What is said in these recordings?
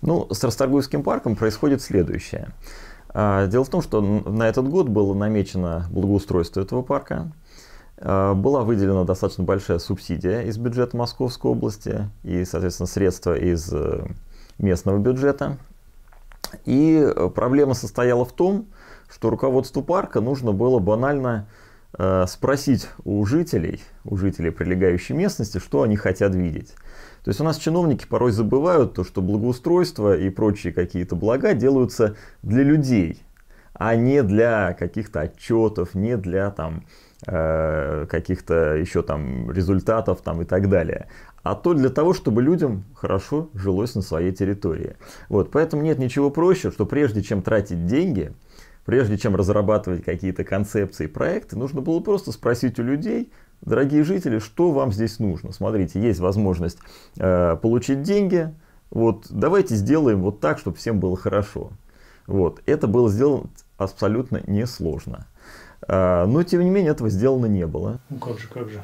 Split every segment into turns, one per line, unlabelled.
Ну, с Расторгуевским парком происходит следующее. А, дело в том, что на этот год было намечено благоустройство этого парка. А, была выделена достаточно большая субсидия из бюджета Московской области и, соответственно, средства из э, местного бюджета. И проблема состояла в том, что руководству парка нужно было банально э, спросить у жителей, у жителей прилегающей местности, что они хотят видеть. То есть у нас чиновники порой забывают то, что благоустройство и прочие какие-то блага делаются для людей, а не для каких-то отчетов, не для там э, каких-то еще там результатов там и так далее, а то для того, чтобы людям хорошо жилось на своей территории. Вот, поэтому нет ничего проще, что прежде чем тратить деньги, прежде чем разрабатывать какие-то концепции и проекты, нужно было просто спросить у людей, Дорогие жители, что вам здесь нужно? Смотрите, есть возможность э, получить деньги. Вот давайте сделаем вот так, чтобы всем было хорошо. Вот. Это было сделано абсолютно несложно. Э, но, тем не менее, этого сделано не было.
Ну как же, как же.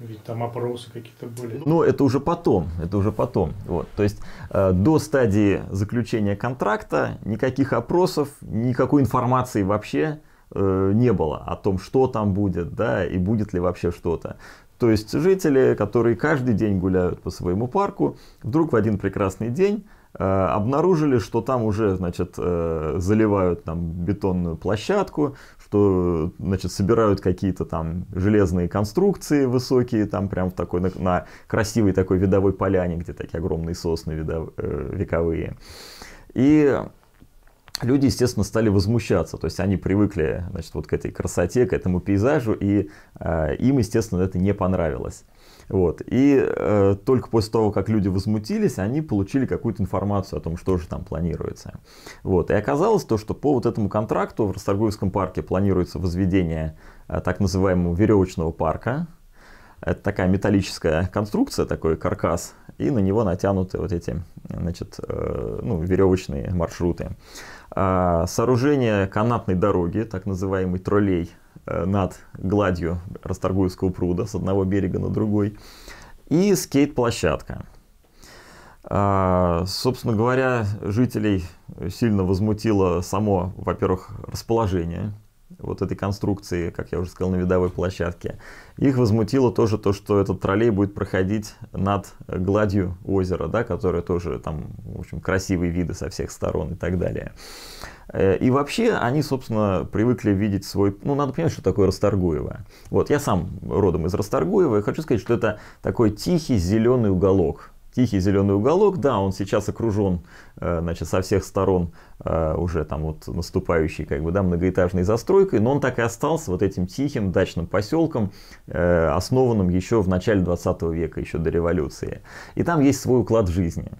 Ведь там опросы какие-то были. Но ну,
это уже потом, это уже потом. Вот. То есть, э, до стадии заключения контракта никаких опросов, никакой информации вообще Э, не было, о том, что там будет, да, и будет ли вообще что-то. То есть жители, которые каждый день гуляют по своему парку, вдруг в один прекрасный день э, обнаружили, что там уже, значит, э, заливают там бетонную площадку, что, значит, собирают какие-то там железные конструкции высокие, там прям в такой, на, на красивой такой видовой поляне, где такие огромные сосны видов, э, вековые. И люди, естественно, стали возмущаться. То есть они привыкли значит, вот к этой красоте, к этому пейзажу, и э, им, естественно, это не понравилось. Вот. И э, только после того, как люди возмутились, они получили какую-то информацию о том, что же там планируется. Вот. И оказалось то, что по вот этому контракту в Расторгуевском парке планируется возведение э, так называемого веревочного парка. Это такая металлическая конструкция, такой каркас, и на него натянуты вот эти значит, э, ну, веревочные маршруты. А, сооружение канатной дороги, так называемый троллей, э, над гладью Расторгуевского пруда с одного берега на другой. И скейт-площадка. А, собственно говоря, жителей сильно возмутило само, во-первых, расположение вот этой конструкции, как я уже сказал, на видовой площадке. Их возмутило тоже то, что этот троллей будет проходить над гладью озера, да, которое тоже там, в общем, красивые виды со всех сторон и так далее. Э, и вообще они, собственно, привыкли видеть свой... Ну, надо понимать, что такое Расторгуево. Вот, я сам родом из Расторгуева, и хочу сказать, что это такой тихий зеленый уголок тихий зеленый уголок, да, он сейчас окружен, э, значит, со всех сторон э, уже там вот наступающей, как бы, да, многоэтажной застройкой, но он так и остался вот этим тихим дачным поселком, э, основанным еще в начале 20 века, еще до революции. И там есть свой уклад жизни.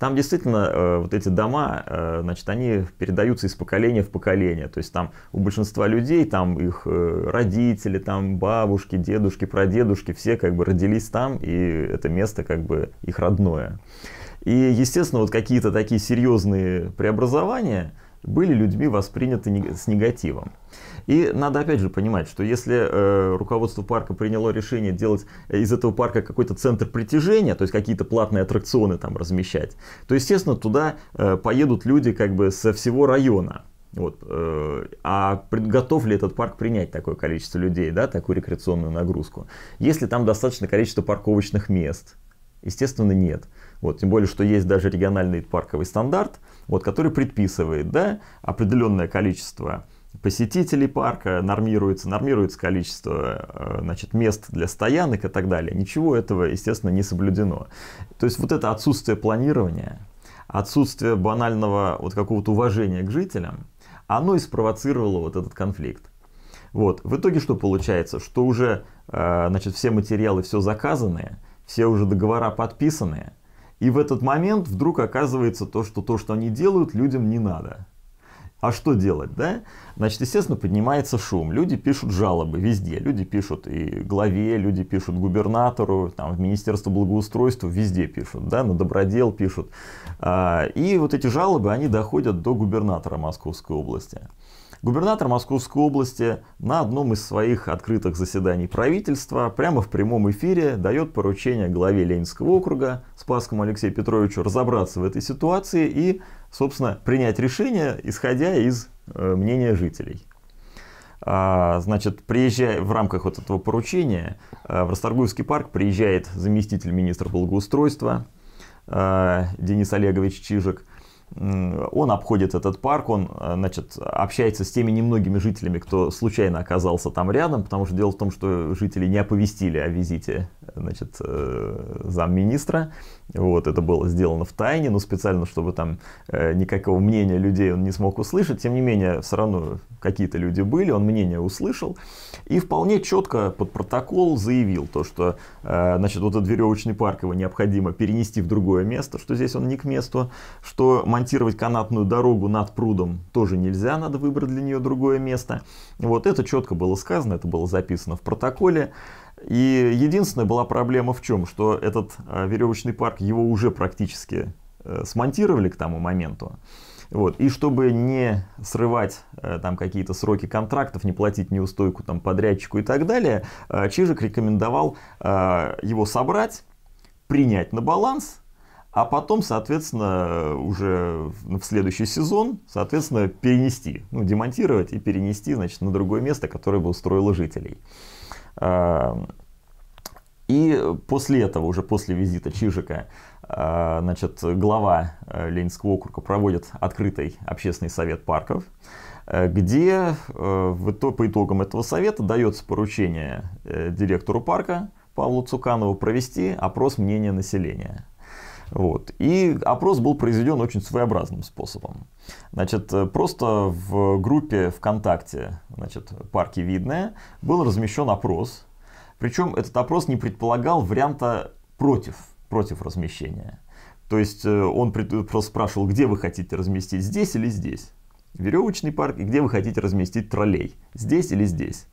Там действительно э, вот эти дома, э, значит, они передаются из поколения в поколение. То есть там у большинства людей, там их э, родители, там бабушки, дедушки, прадедушки, все как бы родились там, и это место как бы их родное. И, естественно, вот какие-то такие серьезные преобразования были людьми восприняты с негативом. И надо опять же понимать, что если э, руководство парка приняло решение делать э, из этого парка какой-то центр притяжения, то есть какие-то платные аттракционы там размещать, то, естественно, туда э, поедут люди как бы со всего района. Вот. Э, а готов ли этот парк принять такое количество людей, да, такую рекреационную нагрузку? Если там достаточно количество парковочных мест? Естественно, нет. Вот, тем более, что есть даже региональный парковый стандарт, вот, который предписывает да, определенное количество посетителей парка нормируется, нормируется количество э, значит, мест для стоянок и так далее. Ничего этого, естественно, не соблюдено. То есть вот это отсутствие планирования, отсутствие банального вот какого-то уважения к жителям, оно и спровоцировало вот этот конфликт. Вот. В итоге что получается? Что уже э, значит, все материалы, все заказанные, все уже договора подписаны, и в этот момент вдруг оказывается то, что то, что они делают, людям не надо. А что делать, да? Значит, естественно, поднимается шум. Люди пишут жалобы везде. Люди пишут и главе, люди пишут губернатору, там, в Министерство благоустройства везде пишут, да, на добродел пишут. А, и вот эти жалобы, они доходят до губернатора Московской области. Губернатор Московской области на одном из своих открытых заседаний правительства прямо в прямом эфире дает поручение главе Ленинского округа Спасскому Алексею Петровичу разобраться в этой ситуации и собственно, принять решение, исходя из э, мнения жителей. А, значит, приезжая в рамках вот этого поручения, э, в Расторгуевский парк приезжает заместитель министра благоустройства э, Денис Олегович Чижик. Он обходит этот парк, он значит, общается с теми немногими жителями, кто случайно оказался там рядом, потому что дело в том, что жители не оповестили о визите значит, э, замминистра. Вот, это было сделано в тайне, но специально, чтобы там э, никакого мнения людей он не смог услышать. Тем не менее, все равно какие-то люди были, он мнение услышал. И вполне четко под протокол заявил то, что э, значит, вот этот веревочный парк его необходимо перенести в другое место, что здесь он не к месту, что монтировать канатную дорогу над прудом тоже нельзя, надо выбрать для нее другое место. Вот это четко было сказано, это было записано в протоколе. И единственная была проблема в чем, что этот а, веревочный парк, его уже практически э, смонтировали к тому моменту. Вот. И чтобы не срывать э, там какие-то сроки контрактов, не платить неустойку там, подрядчику и так далее, э, Чижик рекомендовал его собрать, принять на баланс, а потом, соответственно, уже в следующий сезон, соответственно, перенести, ну, демонтировать и перенести, значит, на другое место, которое бы устроило жителей. Э, и после этого, уже после визита Чижика, э, значит, глава э, Ленинского округа проводит открытый общественный совет парков, где по итогам этого совета дается поручение директору парка Павлу Цуканову провести опрос мнения населения. Вот. И опрос был произведен очень своеобразным способом. Значит, э, просто в группе ВКонтакте, значит, парки видное, был размещен опрос. Причем этот опрос не предполагал варианта против, против размещения. То есть э, он э, просто спрашивал, где вы хотите разместить, здесь или здесь. Веревочный парк, и где вы хотите разместить троллей, здесь или здесь.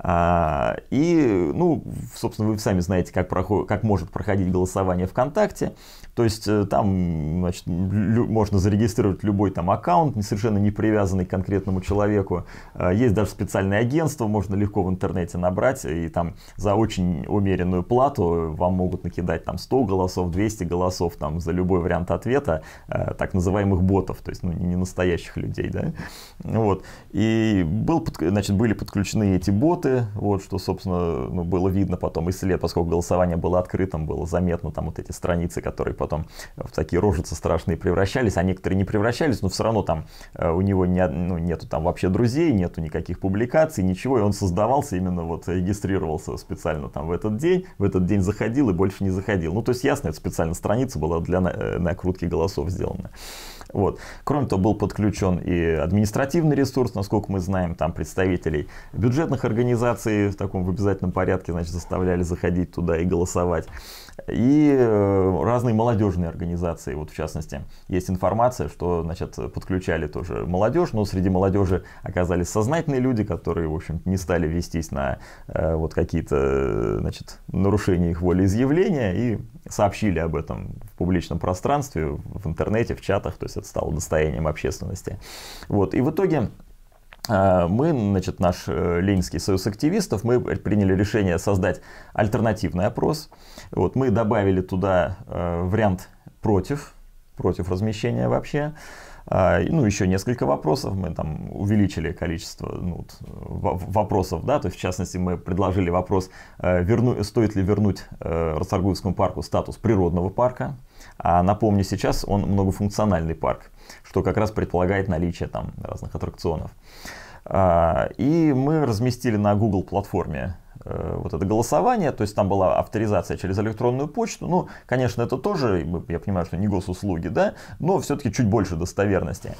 А, и, ну, собственно, вы сами знаете, как, проход, как может проходить голосование ВКонтакте. То есть э, там значит, можно зарегистрировать любой там аккаунт, совершенно не привязанный к конкретному человеку. Э, есть даже специальное агентство, можно легко в интернете набрать, и там за очень умеренную плату вам могут накидать там 100 голосов, 200 голосов там за любой вариант ответа, э, так называемых ботов, то есть ну, не настоящих людей, да. Вот. И был, значит, были подключены эти боты, вот что, собственно, ну, было видно потом и след, поскольку голосование было открытым, было заметно там вот эти страницы, которые потом там в такие рожицы страшные превращались, а некоторые не превращались, но все равно там э, у него не, ну, нету там вообще друзей, нету никаких публикаций, ничего, и он создавался именно вот, э, регистрировался специально там в этот день, в этот день заходил и больше не заходил. Ну, то есть, ясно, это специально страница была для э, накрутки голосов сделана. Вот. Кроме того, был подключен и административный ресурс, насколько мы знаем, там представителей бюджетных организаций в таком в обязательном порядке, значит, заставляли заходить туда и голосовать и э, разные молодежные организации, вот в частности, есть информация, что, значит, подключали тоже молодежь, но среди молодежи оказались сознательные люди, которые, в общем не стали вестись на э, вот какие-то, значит, нарушения их волеизъявления и сообщили об этом в публичном пространстве, в интернете, в чатах, то есть это стало достоянием общественности. Вот, и в итоге а, мы, значит, наш э, Ленинский союз активистов, мы приняли решение создать альтернативный опрос. Вот, мы добавили туда э, вариант против, против размещения вообще. А, ну, еще несколько вопросов, мы там увеличили количество ну, вопросов, да, то есть, в частности, мы предложили вопрос, э, верну, стоит ли вернуть Расторгуевскому парку статус природного парка, а напомню, сейчас он многофункциональный парк что как раз предполагает наличие там разных аттракционов. А, и мы разместили на Google платформе э, вот это голосование, то есть там была авторизация через электронную почту, ну, конечно, это тоже, я понимаю, что не госуслуги, да, но все-таки чуть больше достоверности.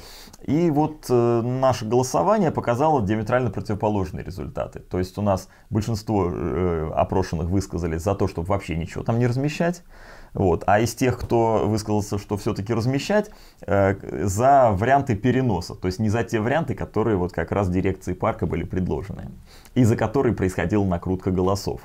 И вот э, наше голосование показало диаметрально противоположные результаты. То есть у нас большинство э, опрошенных высказались за то, чтобы вообще ничего там не размещать, вот. А из тех, кто высказался, что все-таки размещать, э, за варианты переноса, то есть не за те варианты, которые вот как раз дирекции парка были предложены, и за которые происходила накрутка голосов.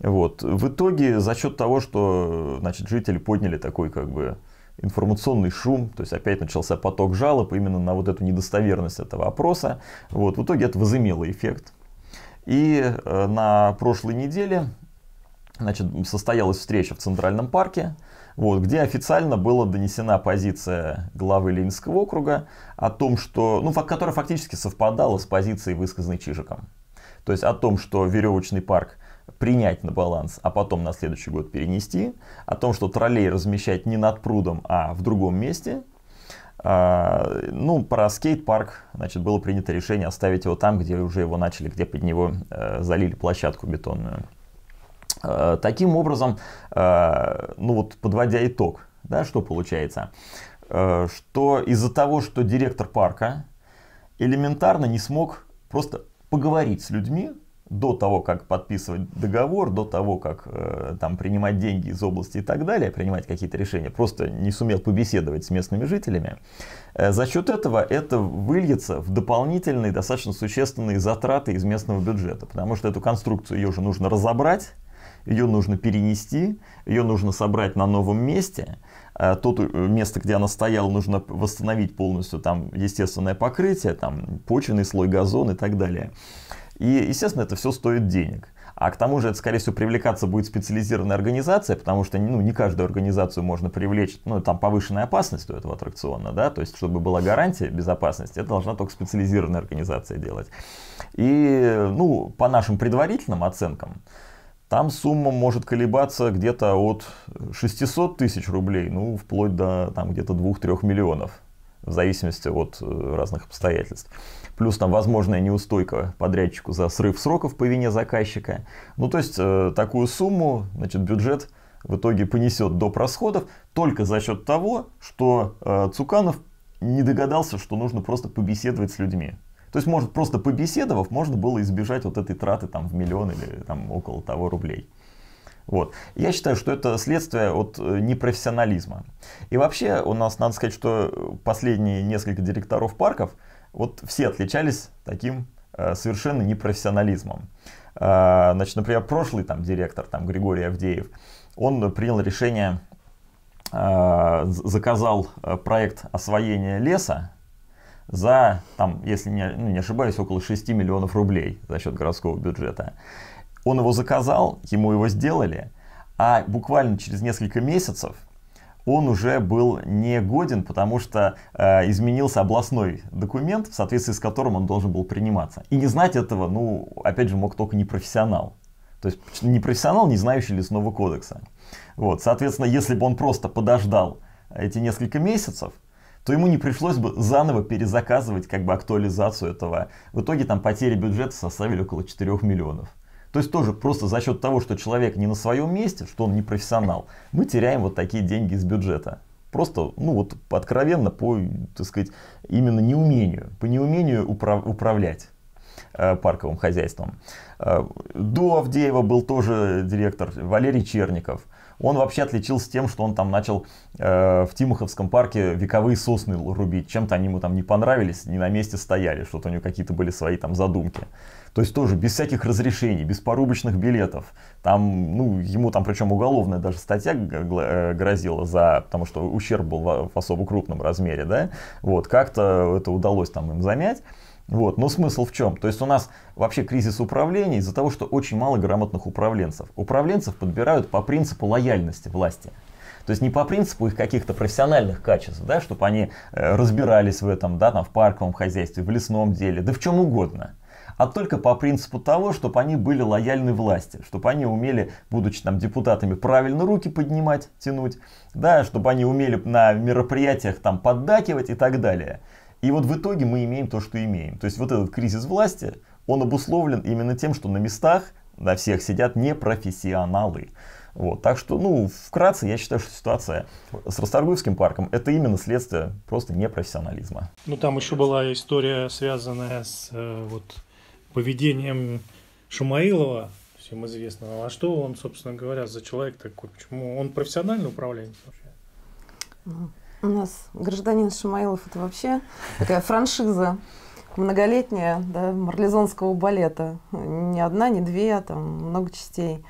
Вот. В итоге за счет того, что значит, жители подняли такой как бы информационный шум, то есть опять начался поток жалоб именно на вот эту недостоверность этого опроса. Вот. В итоге это возымело эффект. И э, на прошлой неделе Значит, состоялась встреча в Центральном парке, вот, где официально была донесена позиция главы Ленинского округа о том, что, ну, которая фактически совпадала с позицией, высказанной Чижиком. То есть о том, что веревочный парк принять на баланс, а потом на следующий год перенести, о том, что троллей размещать не над прудом, а в другом месте. А, ну, про скейт-парк, значит, было принято решение оставить его там, где уже его начали, где под него э, залили площадку бетонную. Э, таким образом, э, ну вот подводя итог, да, что получается, э, что из-за того, что директор парка элементарно не смог просто поговорить с людьми до того, как подписывать договор, до того, как там принимать деньги из области и так далее, принимать какие-то решения, просто не сумел побеседовать с местными жителями, за счет этого это выльется в дополнительные достаточно существенные затраты из местного бюджета, потому что эту конструкцию ее же нужно разобрать, ее нужно перенести, ее нужно собрать на новом месте, э, то э, место, где она стояла, нужно восстановить полностью там естественное покрытие, там почвенный слой, газон и так далее. И, естественно, это все стоит денег. А к тому же, это, скорее всего, привлекаться будет специализированная организация, потому что ну, не каждую организацию можно привлечь, ну, там повышенная опасность у этого аттракциона, да, то есть, чтобы была гарантия безопасности, это должна только специализированная организация делать. И, ну, по нашим предварительным оценкам, там сумма может колебаться где-то от 600 тысяч рублей, ну, вплоть до там где-то 2-3 миллионов, в зависимости от э, разных обстоятельств. Плюс там возможная неустойка подрядчику за срыв сроков по вине заказчика. Ну, то есть, э, такую сумму, значит, бюджет в итоге понесет до расходов только за счет того, что э, Цуканов не догадался, что нужно просто побеседовать с людьми. То есть, может, просто побеседовав, можно было избежать вот этой траты там, в миллион или там, около того рублей. Вот. Я считаю, что это следствие от э, непрофессионализма. И вообще у нас, надо сказать, что последние несколько директоров парков, вот все отличались таким э, совершенно непрофессионализмом. Э, значит, например, прошлый там директор, там Григорий Авдеев, он принял решение, а, э, заказал проект освоения леса за, там, если не, ну, не ошибаюсь, около 6 миллионов рублей за счет городского бюджета. Он его заказал, ему его сделали, а буквально через несколько месяцев он уже был не годен, потому что э, изменился областной документ, в соответствии с которым он должен был приниматься. И не знать этого, ну, опять же, мог только непрофессионал. То есть непрофессионал, не знающий лесного кодекса. Вот, соответственно, если бы он просто подождал э, эти несколько месяцев, то ему не пришлось бы заново перезаказывать как бы актуализацию этого. В итоге там потери бюджета составили около 4 миллионов. То есть тоже просто за счет того, что человек не на своем месте, что он не профессионал, мы теряем вот такие деньги из бюджета. Просто, ну вот, откровенно по, так сказать, именно неумению, по неумению управ- управлять э, парковым хозяйством. Э, до Авдеева был тоже директор Валерий Черников. Он вообще отличился тем, что он там начал э, в Тимуховском парке вековые сосны рубить. Чем-то они ему там не понравились, не на месте стояли, что-то у него какие-то были свои там задумки. То есть тоже без всяких разрешений, без порубочных билетов. Там, ну, ему там причем уголовная даже статья э, грозила за, потому что ущерб был в особо крупном размере, да. Вот, как-то это удалось там им замять. Вот. Но смысл в чем? То есть у нас вообще кризис управления из-за того, что очень мало грамотных управленцев. Управленцев подбирают по принципу лояльности власти. То есть не по принципу их каких-то профессиональных качеств, да, чтобы они э, разбирались в этом, да, там, в парковом хозяйстве, в лесном деле, да в чем угодно а только по принципу того, чтобы они были лояльны власти, чтобы они умели, будучи там депутатами, правильно руки поднимать, тянуть, да, чтобы они умели на мероприятиях там поддакивать и так далее. И вот в итоге мы имеем то, что имеем. То есть вот этот кризис власти, он обусловлен именно тем, что на местах, на всех сидят непрофессионалы. Вот, так что, ну, вкратце, я считаю, что ситуация с Расторгуевским парком это именно следствие просто непрофессионализма.
Ну, там еще была история, связанная с э, вот, поведением Шумаилова, всем известного. А что он, собственно говоря, за человек такой? Почему он профессиональный управленец вообще?
Ну, у нас гражданин Шамаилов это вообще такая франшиза многолетняя да, марлезонского балета. Не одна, не две, а там много частей.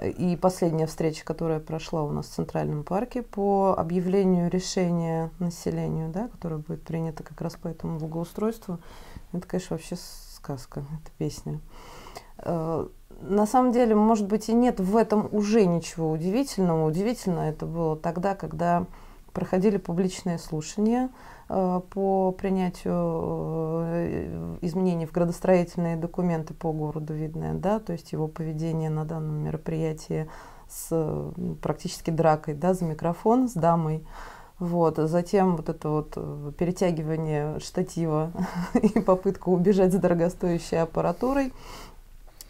И последняя встреча, которая прошла у нас в Центральном парке по объявлению решения населению, да, которое будет принято как раз по этому благоустройству, это, конечно, вообще сказка, эта песня. Э, на самом деле, может быть, и нет в этом уже ничего удивительного. Удивительно это было тогда, когда проходили публичные слушания э, по принятию э, изменений в градостроительные документы по городу Видное, да, то есть его поведение на данном мероприятии с практически дракой да, за микрофон с дамой. Вот. Затем вот это вот э, перетягивание штатива и попытка убежать с дорогостоящей аппаратурой.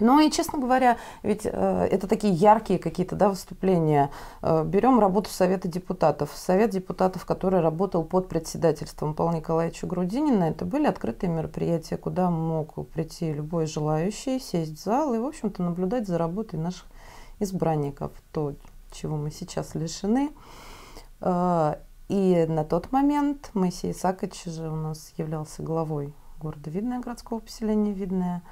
Ну и, честно говоря, ведь э, это такие яркие какие-то да, выступления. Э, берем работу Совета депутатов. Совет депутатов, который работал под председательством Павла Николаевича Грудинина, это были открытые мероприятия, куда мог прийти любой желающий, сесть в зал и, в общем-то, наблюдать за работой наших избранников, то, чего мы сейчас лишены. Э, и на тот момент Моисей Исакович же у нас являлся главой города Видное, городского поселения Видное,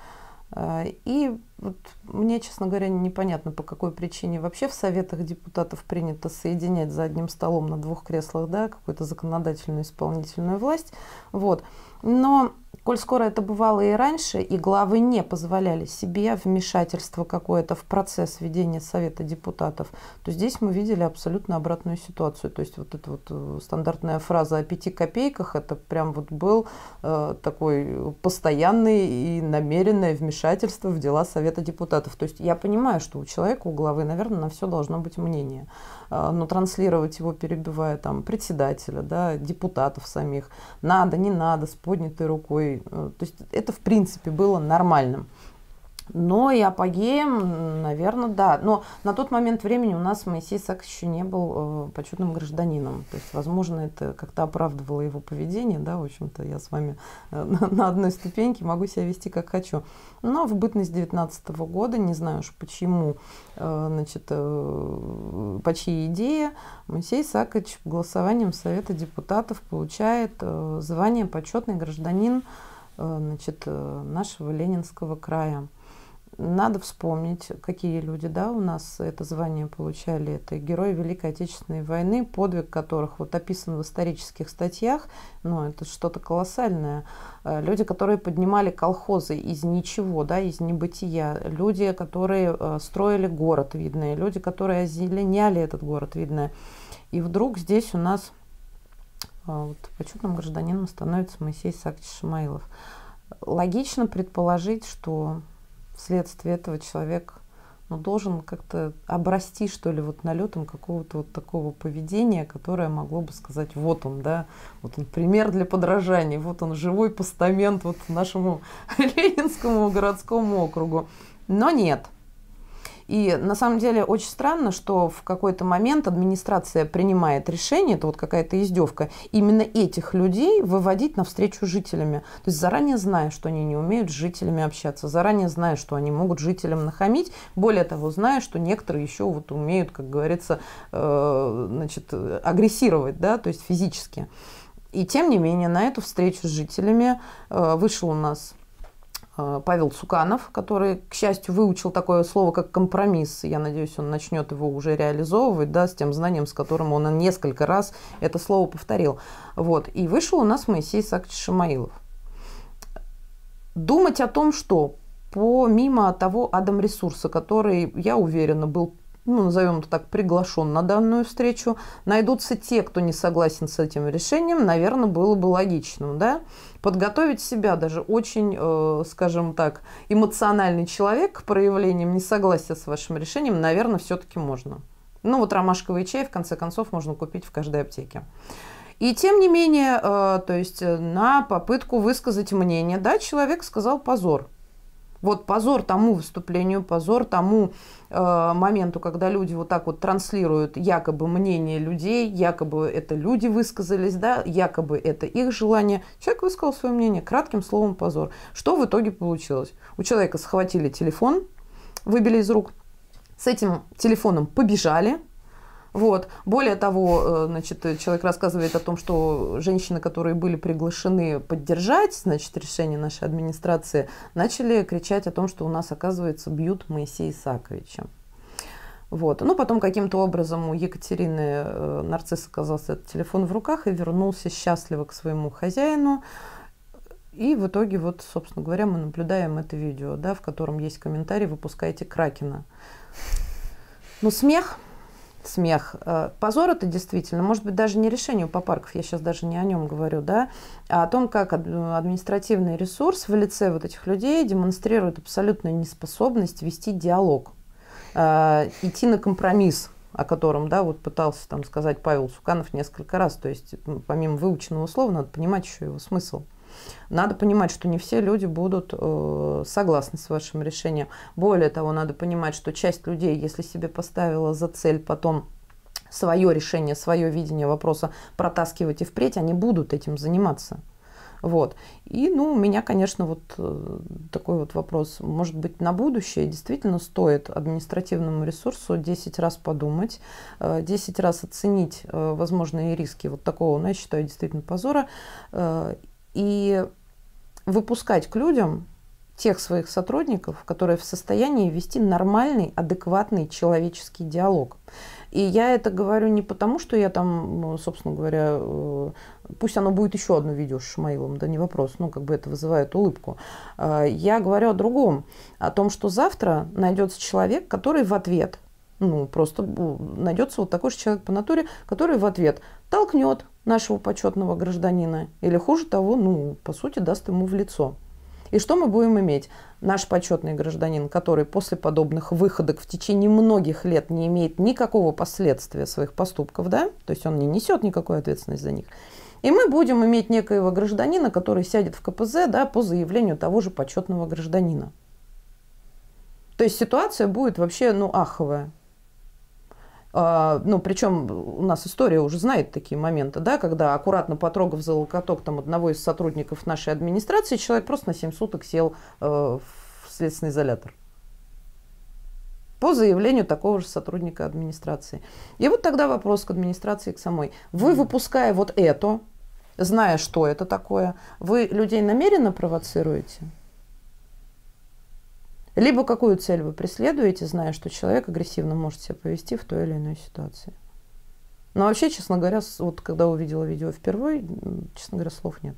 а, и вот мне, честно говоря, непонятно, по какой причине вообще в советах депутатов принято соединять за одним столом на двух креслах да, какую-то законодательную исполнительную власть. Вот. Но Коль скоро это бывало и раньше, и главы не позволяли себе вмешательство какое-то в процесс ведения Совета депутатов, то здесь мы видели абсолютно обратную ситуацию. То есть вот эта вот э, стандартная фраза о пяти копейках, это прям вот был э, такой постоянный и намеренное вмешательство в дела Совета депутатов. То есть я понимаю, что у человека, у главы, наверное, на все должно быть мнение, э, но транслировать его, перебивая там председателя, да, депутатов самих, надо, не надо, с поднятой рукой, такой, э, то есть это в принципе было нормальным. Но и апогеем, наверное, да. Но на тот момент времени у нас Моисей Сакс еще не был э, почетным гражданином. То есть, возможно, это как-то оправдывало его поведение. Да, в общем-то, я с вами э, на, одной ступеньке могу себя вести как хочу. Но в бытность 19 года, не знаю уж почему, э, значит, э, по чьей идее, Моисей Сакович голосованием Совета депутатов получает э, звание почетный гражданин э, значит, э, нашего Ленинского края. Надо вспомнить, какие люди да, у нас это звание получали. Это герои Великой Отечественной войны, подвиг которых вот описан в исторических статьях. Ну, это что-то колоссальное. Э, люди, которые поднимали колхозы из ничего, да, из небытия. Люди, которые э, строили город, видно. Люди, которые озеленяли этот город, видно. И вдруг здесь у нас э, вот, почетным гражданином становится Моисей Сакч Шамаилов. Логично предположить, что вследствие этого человек ну, должен как-то обрасти, что ли, вот налетом какого-то вот такого поведения, которое могло бы сказать, вот он, да, вот он пример для подражания, вот он живой постамент вот нашему Ленинскому городскому округу. Но нет – и на самом деле очень странно, что в какой-то момент администрация принимает решение, это вот какая-то издевка, именно этих людей выводить навстречу жителями. То есть заранее зная, что они не умеют с жителями общаться, заранее зная, что они могут жителям нахамить, более того, зная, что некоторые еще вот умеют, как говорится, э, значит, агрессировать, да, то есть физически. И тем не менее на эту встречу с жителями э, вышел у нас Э, Павел Цуканов, который, к счастью, выучил такое слово, как компромисс. Я надеюсь, он начнет его уже реализовывать, да, с тем знанием, с которым он несколько раз это слово повторил. Вот. И вышел у нас Моисей Сакчи Шамаилов. Думать о том, что помимо того Адам ресурса, который, я уверена, был ну, назовем это так, приглашен на данную встречу, найдутся те, кто не согласен с этим решением, наверное, было бы логичным, да? Подготовить себя даже очень, э, скажем так, эмоциональный человек к проявлениям несогласия с вашим решением, наверное, все-таки можно. Ну, вот ромашковый чай, в конце концов, можно купить в каждой аптеке. И тем не менее, э, то есть э, на попытку высказать мнение, да, человек сказал позор – вот позор тому выступлению, позор тому э, моменту, когда люди вот так вот транслируют якобы мнение людей, якобы это люди высказались, да, якобы это их желание. Человек высказал свое мнение, кратким словом позор. Что в итоге получилось? У человека схватили телефон, выбили из рук, с этим телефоном побежали, вот. Более того, э, значит, человек рассказывает о том, что женщины, которые были приглашены поддержать значит, решение нашей администрации, начали кричать о том, что у нас, оказывается, бьют Моисея Исаковича. Вот. Ну, потом каким-то образом у Екатерины э, нарцисс оказался этот телефон в руках и вернулся счастливо к своему хозяину. И в итоге, вот, собственно говоря, мы наблюдаем это видео, да, в котором есть комментарий «Выпускайте Кракена». Ну, смех – смех. Э, позор это действительно, может быть, даже не решение у попарков, я сейчас даже не о нем говорю, да, а о том, как административный ресурс в лице вот этих людей демонстрирует абсолютную неспособность вести диалог, э, идти на компромисс о котором, да, вот пытался там сказать Павел Суканов несколько раз. То есть, помимо выученного слова, надо понимать еще его смысл. Надо понимать, что не все люди будут э, согласны с вашим решением. Более того, надо понимать, что часть людей, если себе поставила за цель потом свое решение, свое видение вопроса протаскивать и впредь, они будут этим заниматься. Вот. И, ну, у меня, конечно, вот э, такой вот вопрос. Может быть, на будущее действительно стоит административному ресурсу 10 раз подумать, 10 э, раз оценить э, возможные риски вот такого, ну, я считаю, действительно позора, и выпускать к людям тех своих сотрудников, которые в состоянии вести нормальный, адекватный человеческий диалог. И я это говорю не потому, что я там, ну, собственно говоря, э, пусть оно будет еще одно видео с Шмаилом, да не вопрос, ну как бы это вызывает улыбку. Э, я говорю о другом, о том, что завтра найдется человек, который в ответ ну, просто найдется вот такой же человек по натуре, который в ответ толкнет нашего почетного гражданина или, хуже того, ну, по сути, даст ему в лицо. И что мы будем иметь? Наш почетный гражданин, который после подобных выходок в течение многих лет не имеет никакого последствия своих поступков, да, то есть он не несет никакой ответственности за них, и мы будем иметь некоего гражданина, который сядет в КПЗ да, по заявлению того же почетного гражданина. То есть ситуация будет вообще ну, аховая. А, ну, причем у нас история уже знает такие моменты, да, когда аккуратно потрогав за локоток там, одного из сотрудников нашей администрации, человек просто на 7 суток сел э, в следственный изолятор по заявлению такого же сотрудника администрации. И вот тогда вопрос к администрации, к самой. Вы, выпуская вот это, зная, что это такое, вы людей намеренно провоцируете? Либо какую цель вы преследуете, зная, что человек агрессивно может себя повести в той или иной ситуации. Но вообще, честно говоря, вот когда увидела видео впервые, честно говоря, слов нет.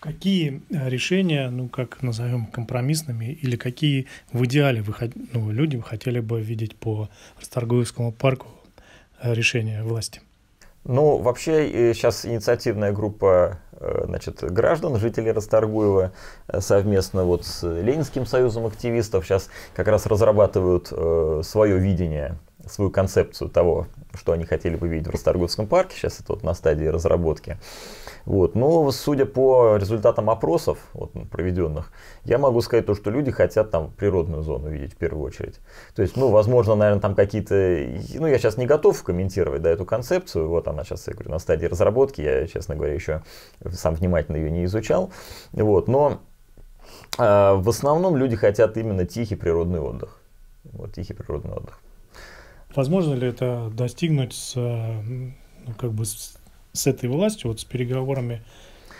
Какие э, решения, ну как назовем, компромиссными, или какие в идеале вы, ну, люди хотели бы видеть по Расторгуевскому парку э, решения власти?
Ну, вообще сейчас инициативная группа э, значит, граждан, жителей Расторгуева, э, совместно вот с Ленинским союзом активистов сейчас как раз разрабатывают э, свое видение, свою концепцию того, что они хотели бы видеть в Расторгуевском парке. Сейчас это вот на стадии разработки. Вот. Но судя по результатам опросов вот, проведенных, я могу сказать то, что люди хотят там природную зону видеть в первую очередь. То есть, ну, возможно, наверное, там какие-то... Ну, я сейчас не готов комментировать да, эту концепцию. Вот она сейчас, я говорю, на стадии разработки. Я, честно говоря, еще сам внимательно ее не изучал. Вот. Но э, в основном люди хотят именно тихий природный отдых. Вот, тихий природный отдых.
Возможно ли это достигнуть с, э, ну, как бы с с этой властью, вот с переговорами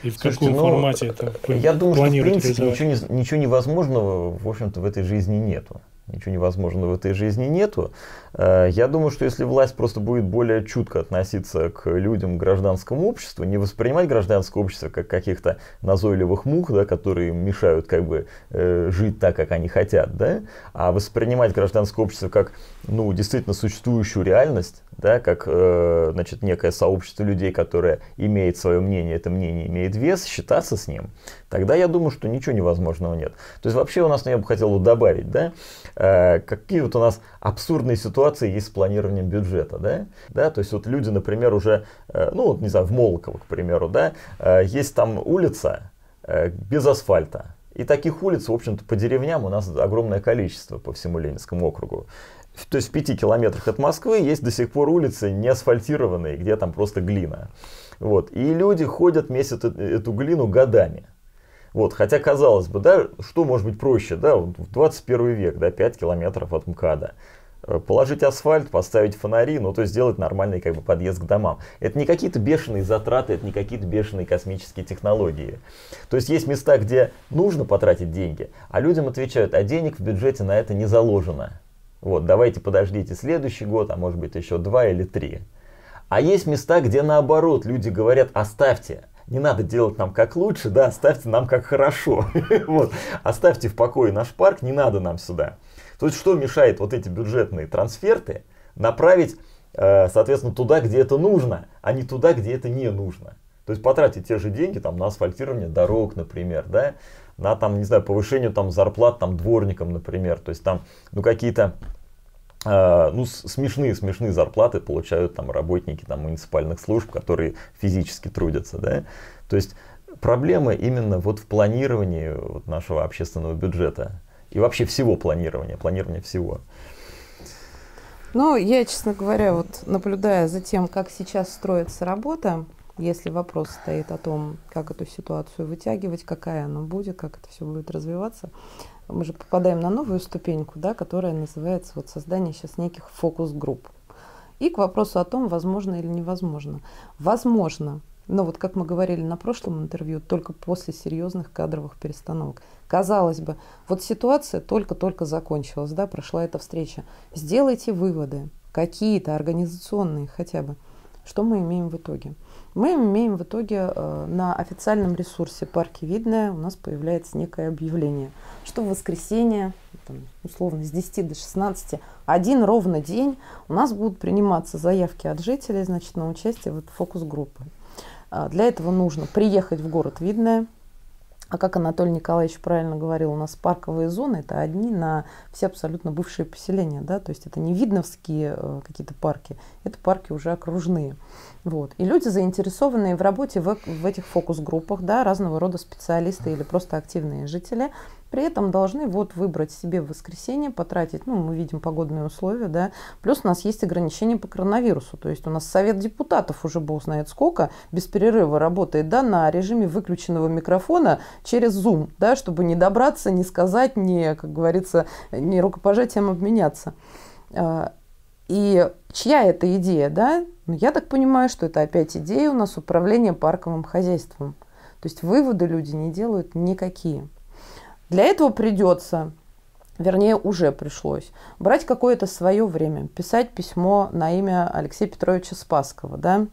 и в Слушайте, каком ну, формате это э, Я думаю, что в принципе ничего,
не, ничего невозможного, в общем-то, в этой жизни нету. Ничего невозможного в этой жизни нету. Э, я думаю, что если власть просто будет более чутко относиться к людям, к гражданскому обществу, не воспринимать гражданское общество как каких-то назойливых мух, да, которые мешают как бы э, жить так, как они хотят, да, а воспринимать гражданское общество как ну, действительно существующую реальность, да, как э, значит, некое сообщество людей, которое имеет свое мнение, это мнение имеет вес, считаться с ним, тогда я думаю, что ничего невозможного нет. То есть вообще у нас, ну, я бы хотел добавить, да, э, какие вот у нас абсурдные ситуации есть с планированием бюджета. Да? Да, то есть вот люди, например, уже, э, ну вот не знаю, в Молоково, к примеру, да, э, есть там улица э, без асфальта, и таких улиц, в общем-то, по деревням у нас огромное количество по всему Ленинскому округу. То есть в пяти километрах от Москвы есть до сих пор улицы не асфальтированные, где там просто глина. Вот. И люди ходят, месят э, эту глину годами. Вот, хотя, казалось бы, да, что может быть проще, да, в 21 век, да, 5 километров от МКАДа. Э, положить асфальт, поставить фонари, ну то есть сделать нормальный как бы подъезд к домам. Это не какие-то бешеные затраты, это не какие-то бешеные космические технологии. То есть есть места, где нужно потратить деньги, а людям отвечают, а денег в бюджете на это не заложено. Вот, давайте подождите следующий год, а может быть еще два или три. А есть места, где наоборот люди говорят, оставьте, не надо делать нам как лучше, да, оставьте нам как хорошо. оставьте в покое наш парк, не надо нам сюда. То есть, что мешает вот эти бюджетные трансферты направить, э, соответственно, туда, где это нужно, а не туда, где это не нужно. То есть потратить те же деньги там, на асфальтирование дорог, например, да, на там, не знаю, повышение там, зарплат там, дворникам, например. То есть там ну, какие-то э, ну, смешные, смешные зарплаты получают там работники там, муниципальных служб, которые физически трудятся, да. То есть проблема именно вот в планировании вот, нашего общественного бюджета и вообще всего планирования, планирования всего.
Ну, я, честно говоря, вот наблюдая за тем, как сейчас строится работа, если вопрос стоит о том, как эту ситуацию вытягивать, какая она будет, как это все будет развиваться, мы же попадаем на новую ступеньку, да, которая называется вот создание сейчас неких фокус-групп. И к вопросу о том, возможно или невозможно. Возможно, но вот как мы говорили на прошлом интервью, только после серьезных кадровых перестановок. Казалось бы, вот ситуация только-только закончилась, да, прошла эта встреча. Сделайте выводы, какие-то организационные хотя бы. Что мы имеем в итоге? Мы имеем в итоге э, на официальном ресурсе «Парки Видное» у нас появляется некое объявление, что в воскресенье, там, условно, с 10 до 16, один ровно день у нас будут приниматься заявки от жителей значит, на участие в фокус-группы. Э, для этого нужно приехать в город Видное, а как Анатолий Николаевич правильно говорил, у нас парковые зоны это одни на все абсолютно бывшие поселения, да, то есть это не видновские э, какие-то парки, это парки уже окружные. Вот. И люди, заинтересованные в работе в, в этих фокус-группах, да, разного рода специалисты или просто активные жители, при этом должны вот выбрать себе в воскресенье, потратить, ну, мы видим погодные условия, да, плюс у нас есть ограничения по коронавирусу, то есть у нас совет депутатов уже бог знает сколько, без перерыва работает, да, на режиме выключенного микрофона через Zoom, да, чтобы не добраться, не сказать, не, как говорится, не рукопожатием обменяться. А, и чья это идея, да? Ну, я так понимаю, что это опять идея у нас управления парковым хозяйством. То есть выводы люди не делают никакие. Для этого придется, вернее уже пришлось, брать какое-то свое время, писать письмо на имя Алексея Петровича Спаскова, да,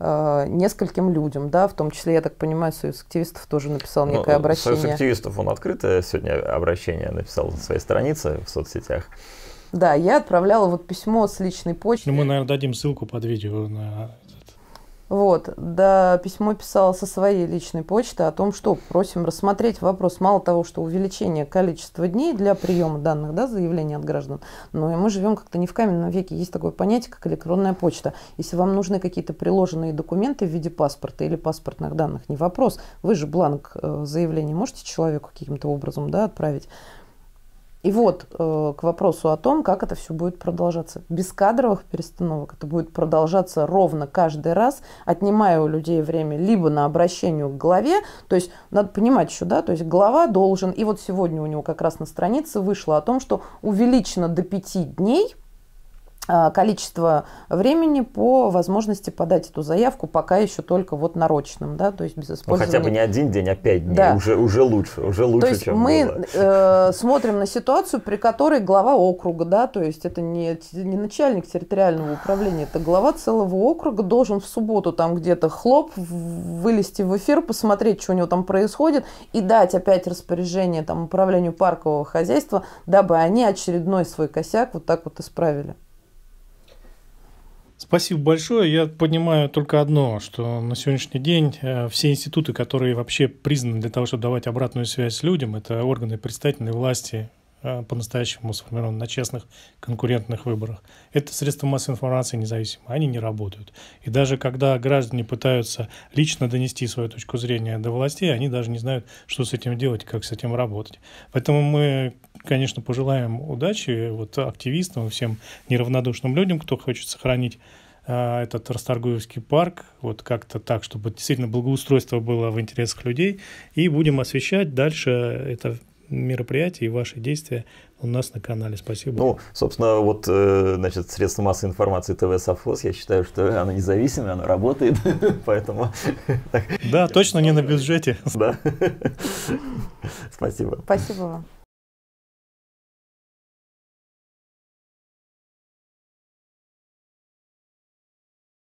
э, нескольким людям, да, в том числе, я так понимаю, Союз активистов тоже написал ну, некое обращение. Союз
активистов, он открыто сегодня обращение написал на своей странице в соцсетях.
Да, я отправляла вот письмо с личной почты. Ну, мы, наверное, дадим ссылку под видео на вот, да, письмо писала со своей личной почты о том, что просим рассмотреть вопрос, мало того, что увеличение количества дней для приема данных, да, заявлений от граждан, но и мы живем как-то не в каменном веке, есть такое понятие, как электронная почта. Если вам нужны какие-то приложенные документы в виде паспорта или паспортных данных, не вопрос, вы же бланк э, заявления можете человеку каким-то образом, да, отправить, и вот э, к вопросу о том, как это все будет продолжаться. Без кадровых перестановок это будет продолжаться ровно каждый раз, отнимая у людей время либо на обращение к главе, то есть надо понимать еще, да, то есть глава должен, и вот сегодня у него как раз на странице вышло о том, что увеличено до пяти дней – Э, количество времени по возможности подать эту заявку пока еще только вот нарочным, да, то есть без использования. Ну, хотя бы не
один день, а пять дней, да. уже, уже лучше, уже лучше, то есть чем мы было.
Э, смотрим на ситуацию, при которой глава округа, да, то есть это не, не начальник территориального управления, это глава целого округа должен в субботу там где-то хлоп, вылезти в эфир, посмотреть, что у него там происходит, и дать опять распоряжение там управлению паркового хозяйства, дабы они очередной свой косяк вот так вот исправили.
Спасибо большое. Я понимаю только одно, что на сегодняшний день э, все институты, которые вообще признаны для того, чтобы давать обратную связь людям, это органы представительной власти, Э, по-настоящему сформирован на честных конкурентных выборах. Это средства массовой информации независимые, они не работают. И даже когда граждане пытаются лично донести свою точку зрения до властей, они даже не знают, что с этим делать, как с этим работать. Поэтому мы, конечно, пожелаем удачи вот активистам, и всем неравнодушным людям, кто хочет сохранить э, этот Расторгуевский парк, вот как-то так, чтобы действительно благоустройство было в интересах людей, и будем освещать дальше это мероприятия и ваши действия у нас на канале. Спасибо.
Ну, собственно, вот, э, значит, средства массовой информации ТВ Софос, я считаю, что оно независимое, оно работает, поэтому...
Да, точно не на бюджете. Да. Спасибо. Спасибо
вам.